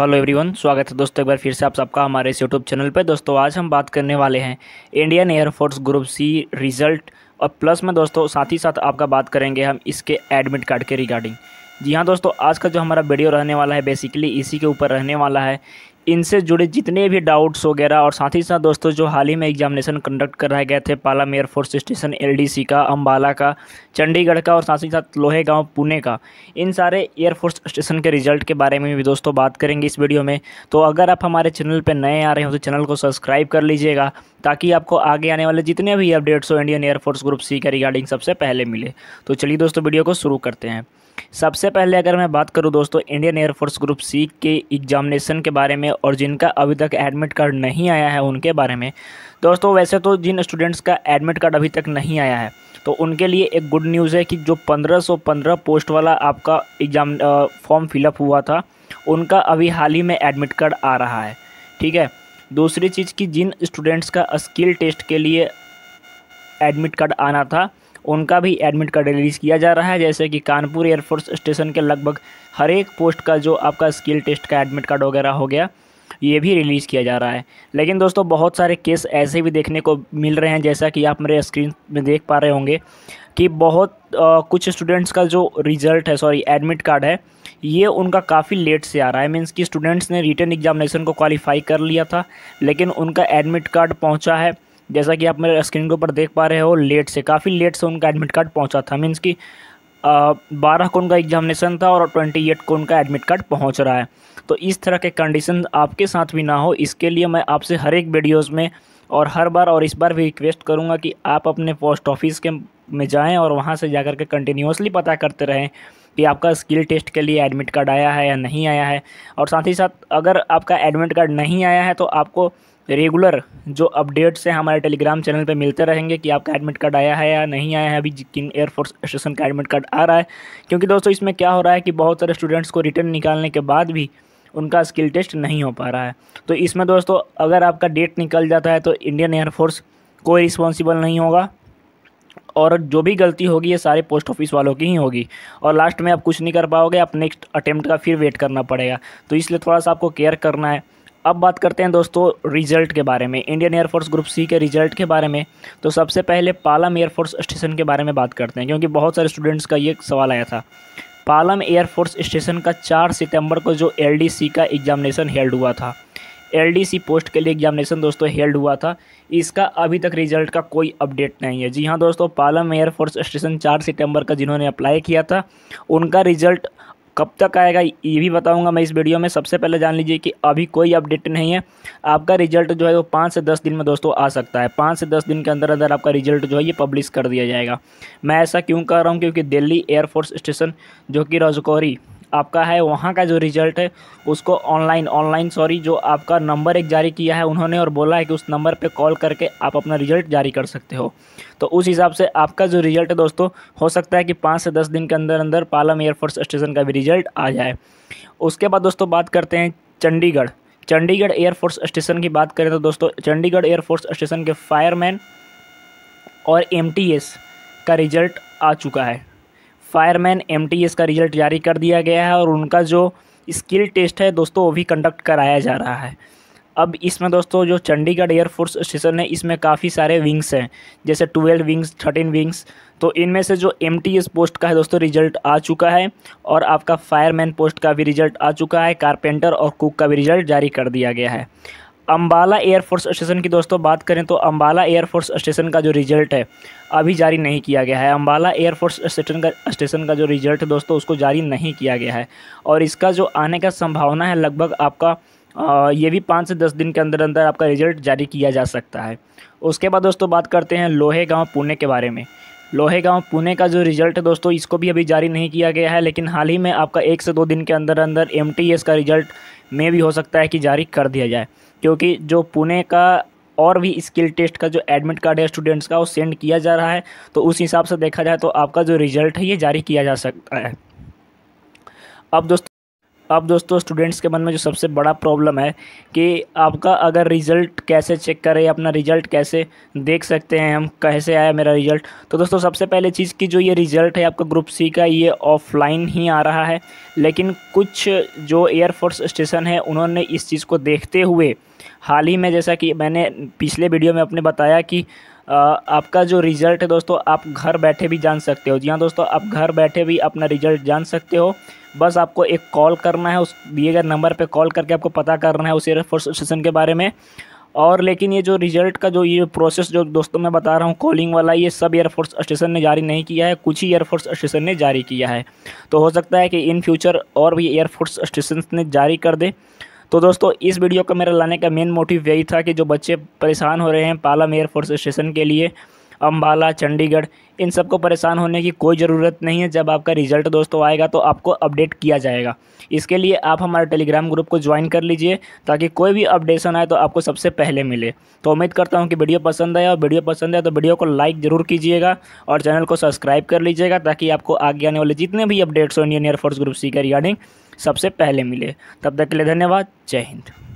hello everyone स्वागत है दोस्तों एक बार फिर से आप सबका हमारे इस यूट्यूब चैनल पर दोस्तों आज हम बात करने वाले हैं Indian air force group C result और प्लस में दोस्तों साथ ही साथ आपका बात करेंगे हम इसके एडमिट कार्ड के रिगार्डिंग जी हाँ दोस्तों आज का जो हमारा वीडियो रहने वाला है बेसिकली इसी के ऊपर रहने वाला है इनसे जुड़े जितने भी डाउट्स वगैरह और साथ ही साथ दोस्तों जो हाल ही में एग्जामिनेशन कंडक्ट कराए गए थे पालम एयरफोर्स स्टेशन एलडीसी का अम्बाला का चंडीगढ़ का और साथ ही साथ लोहे गांव पुणे का इन सारे एयरफोर्स स्टेशन के रिजल्ट के बारे में भी दोस्तों बात करेंगे इस वीडियो में तो अगर आप हमारे चैनल पर नए आ रहे हो तो चैनल को सब्सक्राइब कर लीजिएगा ताकि आपको आगे आने वाले जितने भी अपडेट्स हो इंडियन एयरफोर्स ग्रुप सी के रिगार्डिंग सबसे पहले मिले तो चलिए दोस्तों वीडियो को शुरू करते हैं सबसे पहले अगर मैं बात करूँ दोस्तों इंडियन एयरफोर्स ग्रुप सी के एग्जामिनेशन के बारे में और जिनका अभी तक एडमिट कार्ड नहीं आया है उनके बारे में दोस्तों वैसे तो जिन स्टूडेंट्स का एडमिट कार्ड अभी तक नहीं आया है तो उनके लिए एक गुड न्यूज़ है कि जो पंद्रह पोस्ट वाला आपका एग्ज़ाम फॉर्म फिलअप हुआ था उनका अभी हाल ही में एडमिट कार्ड आ रहा है ठीक है दूसरी चीज़ कि जिन स्टूडेंट्स का स्किल टेस्ट के लिए एडमिट कार्ड आना था उनका भी एडमिट कार्ड रिलीज़ किया जा रहा है जैसे कि कानपुर एयरफोर्स स्टेशन के लगभग हर एक पोस्ट का जो आपका स्किल टेस्ट का एडमिट कार्ड वगैरह हो गया ये भी रिलीज़ किया जा रहा है लेकिन दोस्तों बहुत सारे केस ऐसे भी देखने को मिल रहे हैं जैसा कि आप मेरे स्क्रीन में देख पा रहे होंगे कि बहुत आ, कुछ स्टूडेंट्स का जो रिज़ल्ट है सॉरी एडमिट कार्ड है ये उनका काफ़ी लेट से आ रहा है मीन्स कि स्टूडेंट्स ने रिटर्न एग्जामिनेशन को क्वालिफ़ाई कर लिया था लेकिन उनका एडमिट कार्ड पहुँचा है जैसा कि आप मेरे स्क्रीन के ऊपर देख पा रहे हो लेट से काफ़ी लेट से उनका एडमिट कार्ड पहुंचा था मीन्स कि बारह को उनका एग्जामिनेशन था और ट्वेंटी एट को उनका एडमिट कार्ड पहुंच रहा है तो इस तरह के कंडीशन आपके साथ भी ना हो इसके लिए मैं आपसे हर एक वीडियोज़ में और हर बार और इस बार भी रिक्वेस्ट करूँगा कि आप अपने पोस्ट ऑफिस के में जाएँ और वहाँ से जा के कंटिन्यूसली पता करते रहें कि आपका स्किल टेस्ट के लिए एडमिट कार्ड आया है या नहीं आया है और साथ ही साथ अगर आपका एडमिट कार्ड नहीं आया है तो आपको रेगुलर जो अपडेट्स हैं हमारे टेलीग्राम चैनल पे मिलते रहेंगे कि आपका एडमिट कार्ड आया है या नहीं आया है अभी किन एयरफोर्स स्टेशन का एडमिट कार्ड आ रहा है क्योंकि दोस्तों इसमें क्या हो रहा है कि बहुत सारे स्टूडेंट्स को रिटर्न निकालने के बाद भी उनका स्किल टेस्ट नहीं हो पा रहा है तो इसमें दोस्तों अगर आपका डेट निकल जाता है तो इंडियन एयरफोर्स कोई रिस्पॉन्सिबल नहीं होगा और जो भी गलती होगी ये सारे पोस्ट ऑफिस वालों की ही होगी और लास्ट में आप कुछ नहीं कर पाओगे आप नेक्स्ट अटैम्प्ट का फिर वेट करना पड़ेगा तो इसलिए थोड़ा सा आपको केयर करना है अब बात करते हैं दोस्तों रिजल्ट के बारे में इंडियन एयरफोर्स ग्रुप सी के रिजल्ट के बारे में तो सबसे पहले पालम एयरफोर्स स्टेशन के बारे में बात करते हैं क्योंकि बहुत सारे स्टूडेंट्स का ये सवाल आया था पालम एयरफोर्स स्टेशन का 4 सितंबर को जो एलडीसी का एग्जामिनेशन हेल्ड हुआ था एलडीसी पोस्ट के लिए एग्जामिनेशन दोस्तों हेल्ड हुआ था इसका अभी तक रिजल्ट का कोई अपडेट नहीं है जी हाँ दोस्तों पालम एयरफोर्स स्टेशन 4 सितंबर का जिन्होंने अप्लाई किया था उनका रिजल्ट कब तक आएगा ये भी बताऊंगा मैं इस वीडियो में सबसे पहले जान लीजिए कि अभी कोई अपडेट नहीं है आपका रिजल्ट जो है वो पाँच से दस दिन में दोस्तों आ सकता है पाँच से दस दिन के अंदर अंदर आपका रिजल्ट जो है ये पब्लिश कर दिया जाएगा मैं ऐसा क्यों कर रहा हूँ क्योंकि दिल्ली एयरफोर्स स्टेशन जो कि रजकौरी आपका है वहाँ का जो रिजल्ट है उसको ऑनलाइन ऑनलाइन सॉरी जो आपका नंबर एक जारी किया है उन्होंने और बोला है कि उस नंबर पे कॉल करके आप अपना रिजल्ट जारी कर सकते हो तो उस हिसाब से आपका जो रिजल्ट है दोस्तों हो सकता है कि पाँच से दस दिन के अंदर अंदर पालम एयरफोर्स स्टेशन का भी रिजल्ट आ जाए उसके बाद दोस्तों बात करते हैं चंडीगढ़ चंडीगढ़ एयरफोर्स स्टेशन की बात करें तो दोस्तों चंडीगढ़ एयरफोर्स स्टेशन के फायरमैन और एम का रिजल्ट आ चुका है फायरमैन एम का रिजल्ट जारी कर दिया गया है और उनका जो स्किल टेस्ट है दोस्तों वो भी कंडक्ट कराया जा रहा है अब इसमें दोस्तों जो चंडीगढ़ एयरफोर्स स्टेशन है इसमें काफ़ी सारे विंग्स हैं जैसे ट्वेल्व विंग्स थर्टीन विंग्स तो इनमें से जो एम पोस्ट का है दोस्तों रिजल्ट आ चुका है और आपका फायरमैन पोस्ट का भी रिजल्ट आ चुका है कारपेंटर और कुक का भी रिजल्ट जारी कर दिया गया है अम्बाला एयरफोर्स स्टेशन की दोस्तों बात करें तो अम्बाला एयरफोर्स स्टेशन का जो रिजल्ट है अभी जारी नहीं किया गया है अम्बाला एयरफोर्स स्टेशन का स्टेशन का जो रिजल्ट है दोस्तों उसको जारी नहीं किया गया है और इसका जो आने का संभावना है लगभग आपका ये भी पाँच से दस दिन के अंदर अंदर आपका रिजल्ट जारी किया जा सकता है उसके बाद दोस्तों बात करते हैं लोहे गाँव पुणे के बारे में लोहे गांव पुणे का जो रिजल्ट है दोस्तों इसको भी अभी जारी नहीं किया गया है लेकिन हाल ही में आपका एक से दो दिन के अंदर अंदर एम का रिजल्ट में भी हो सकता है कि जारी कर दिया जाए क्योंकि जो पुणे का और भी स्किल टेस्ट का जो एडमिट कार्ड है स्टूडेंट्स का वो सेंड किया जा रहा है तो उस हिसाब से देखा जाए तो आपका जो रिजल्ट है ये जारी किया जा सकता है अब दोस्तों अब दोस्तों स्टूडेंट्स के मन में जो सबसे बड़ा प्रॉब्लम है कि आपका अगर रिज़ल्ट कैसे चेक करें अपना रिज़ल्ट कैसे देख सकते हैं हम कैसे आया मेरा रिज़ल्ट तो दोस्तों सबसे पहले चीज़ की जो ये रिज़ल्ट है आपका ग्रुप सी का ये ऑफलाइन ही आ रहा है लेकिन कुछ जो एयरफोर्स स्टेशन है उन्होंने इस चीज़ को देखते हुए हाल ही में जैसा कि मैंने पिछले वीडियो में अपने बताया कि आपका जो रिज़ल्ट है दोस्तों आप घर बैठे भी जान सकते हो जी हाँ दोस्तों आप घर बैठे भी अपना रिज़ल्ट जान सकते हो बस आपको एक कॉल करना है उस दिए गए नंबर पर कॉल करके आपको पता करना है उस एयर फोर्स स्टेशन के बारे में और लेकिन ये जो रिज़ल्ट का जो ये प्रोसेस जो दोस्तों मैं बता रहा हूँ कॉलिंग वाला ये सब एयरफोर्स स्टेशन ने जारी नहीं किया है कुछ ही एयरफोर्स स्टेशन ने जारी किया है तो हो सकता है कि इन फ्यूचर और भी एयरफोर्स स्टेशन ने जारी कर दे तो दोस्तों इस वीडियो को मेरा लाने का मेन मोटिव यही था कि जो बच्चे परेशान हो रहे हैं पालम एयरफोर्स स्टेशन के लिए अम्बाला चंडीगढ़ इन सबको परेशान होने की कोई ज़रूरत नहीं है जब आपका रिजल्ट दोस्तों आएगा तो आपको अपडेट किया जाएगा इसके लिए आप हमारे टेलीग्राम ग्रुप को ज्वाइन कर लीजिए ताकि कोई भी अपडेशन आए तो आपको सबसे पहले मिले तो उम्मीद करता हूँ कि वीडियो पसंद आया और वीडियो पसंद आया तो वीडियो को लाइक ज़रूर कीजिएगा और चैनल को सब्सक्राइब कर लीजिएगा ताकि आपको आगे आने वाले जितने भी अपडेट्स हो इंडियन एयरफोर्स ग्रुप सी के रिगार्डिंग सबसे पहले मिले तब तक के लिए धन्यवाद जय हिंद